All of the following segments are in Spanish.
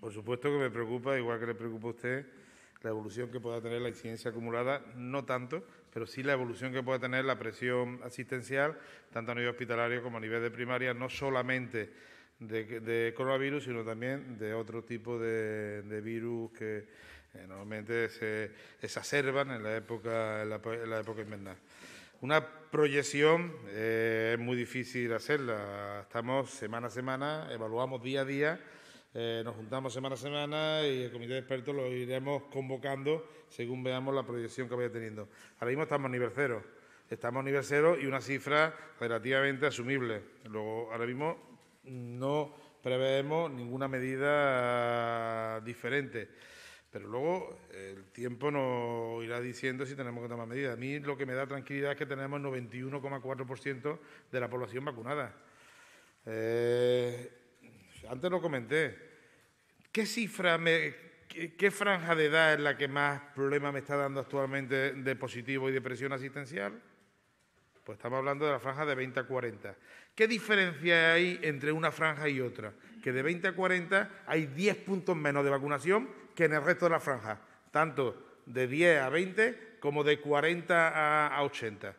Por supuesto que me preocupa, igual que le preocupa a usted, la evolución que pueda tener la incidencia acumulada, no tanto, pero sí la evolución que pueda tener la presión asistencial, tanto a nivel hospitalario como a nivel de primaria, no solamente de, coronavirus, sino también de otro tipo de, virus que eh, normalmente se exacerban en la época, en la época invernal. Una proyección eh, es muy difícil hacerla. Estamos semana a semana, evaluamos día a día, eh, nos juntamos semana a semana y el comité de expertos lo iremos convocando según veamos la proyección que vaya teniendo. Ahora mismo estamos a nivel cero. Estamos a y una cifra relativamente asumible. Luego, ahora mismo no preveemos ninguna medida diferente. Pero luego el tiempo nos irá diciendo si tenemos que tomar medidas. A mí lo que me da tranquilidad es que tenemos 91,4% de la población vacunada. Eh, antes lo comenté. ¿Qué qué, franja de edad es la que más problema me está dando actualmente de positivo y de presión asistencial? Pues estamos hablando de la franja de 20 a 40. ¿Qué diferencia hay entre una franja y otra? que de 20 a 40 hay 10 puntos menos de vacunación que en el resto de la franja, tanto de 10 a 20 como de 40 a 80.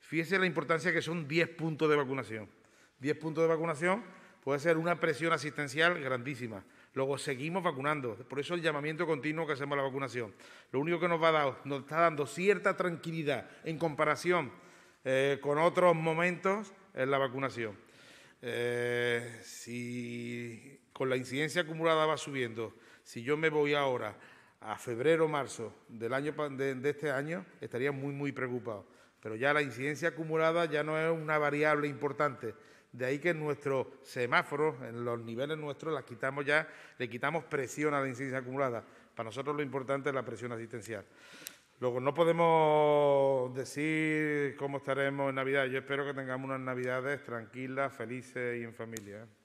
Fíjese la importancia que son 10 puntos de vacunación. 10 puntos de vacunación puede ser una presión asistencial grandísima. Luego seguimos vacunando. Por eso el llamamiento continuo que hacemos a la vacunación. Lo único que nos va a dar, nos está dando cierta tranquilidad en comparación eh, con otros momentos es la vacunación. Eh, si con la incidencia acumulada va subiendo, si yo me voy ahora a febrero, marzo del año de, este año, estaría muy, muy preocupado. Pero ya la incidencia acumulada ya no es una variable importante. De ahí que nuestro semáforo en los niveles nuestros, las quitamos ya, le quitamos presión a la incidencia acumulada. Para nosotros lo importante es la presión asistencial. Luego, no podemos decir cómo estaremos en Navidad. Yo espero que tengamos unas Navidades tranquilas, felices y en familia. ¿eh?